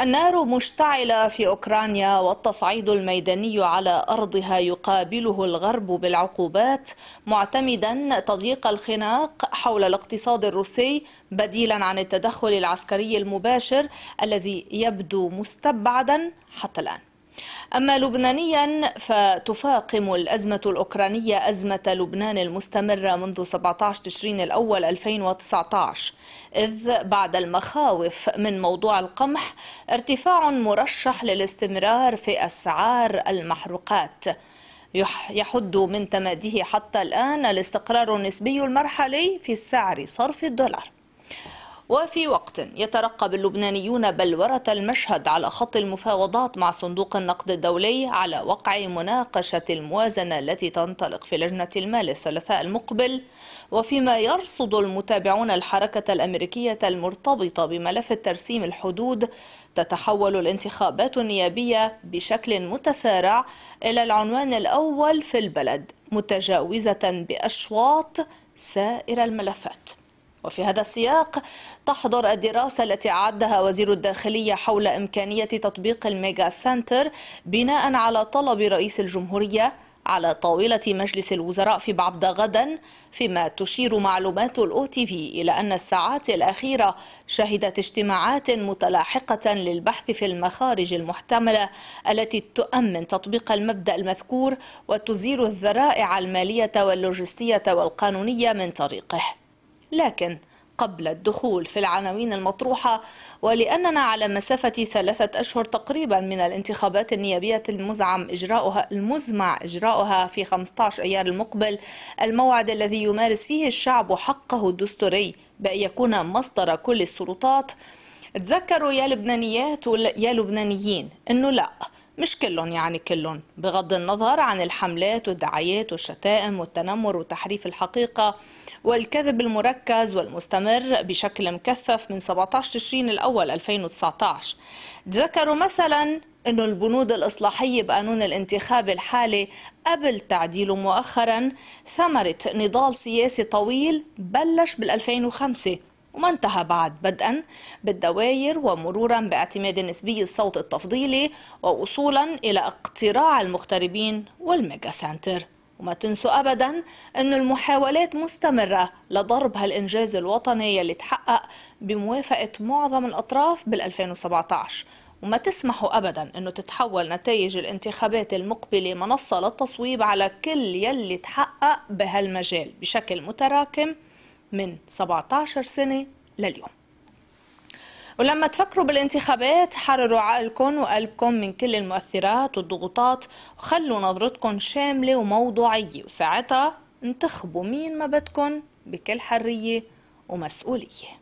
النار مشتعلة في أوكرانيا والتصعيد الميداني على أرضها يقابله الغرب بالعقوبات معتمدا تضييق الخناق حول الاقتصاد الروسي بديلا عن التدخل العسكري المباشر الذي يبدو مستبعدا حتى الآن أما لبنانيا فتفاقم الأزمة الأوكرانية أزمة لبنان المستمرة منذ 17 تشرين الأول 2019 إذ بعد المخاوف من موضوع القمح ارتفاع مرشح للاستمرار في أسعار المحروقات يحد من تماديه حتى الآن الاستقرار النسبي المرحلي في سعر صرف الدولار وفي وقت يترقب اللبنانيون بلورة المشهد على خط المفاوضات مع صندوق النقد الدولي على وقع مناقشة الموازنة التي تنطلق في لجنة المال الثلاثاء المقبل وفيما يرصد المتابعون الحركة الأمريكية المرتبطة بملف الترسيم الحدود تتحول الانتخابات النيابية بشكل متسارع إلى العنوان الأول في البلد متجاوزة بأشواط سائر الملفات وفي هذا السياق تحضر الدراسة التي عدها وزير الداخلية حول إمكانية تطبيق الميجا سنتر بناء على طلب رئيس الجمهورية على طاولة مجلس الوزراء في بعبدة غدا فيما تشير معلومات الأو تي في إلى أن الساعات الأخيرة شهدت اجتماعات متلاحقة للبحث في المخارج المحتملة التي تؤمن تطبيق المبدأ المذكور وتزيل الذرائع المالية واللوجستية والقانونية من طريقه لكن قبل الدخول في العناوين المطروحة ولأننا على مسافة ثلاثة أشهر تقريبا من الانتخابات النيابية المزعم إجراؤها المزمع إجراؤها في 15 أيار المقبل الموعد الذي يمارس فيه الشعب حقه الدستوري بأن يكون مصدر كل السلطات تذكروا يا لبنانيات يا لبنانيين أنه لأ مش كلهم يعني كلهم بغض النظر عن الحملات والدعايات والشتائم والتنمر وتحريف الحقيقة والكذب المركز والمستمر بشكل مكثف من 17 تشرين الأول 2019 ذكروا مثلا أن البنود الإصلاحية بقانون الانتخاب الحالي قبل تعديله مؤخرا ثمرة نضال سياسي طويل بلش بال 2005 وما انتهى بعد بدءا بالدوائر ومرورا باعتماد نسبي الصوت التفضيلي ووصولا إلى اقتراع المغتربين والميجا سنتر وما تنسوا أبدا أن المحاولات مستمرة لضرب هالإنجاز الوطني يلي تحقق بموافقة معظم الأطراف بال2017 وما تسمحوا أبدا أنه تتحول نتائج الانتخابات المقبلة منصة للتصويب على كل يلي تحقق بهالمجال بشكل متراكم من 17 سنة لليوم ولما تفكروا بالانتخابات حرروا عقلكم وقلبكم من كل المؤثرات والضغوطات وخلوا نظرتكم شاملة وموضوعية وساعتها انتخبوا مين ما بدكم بكل حرية ومسؤولية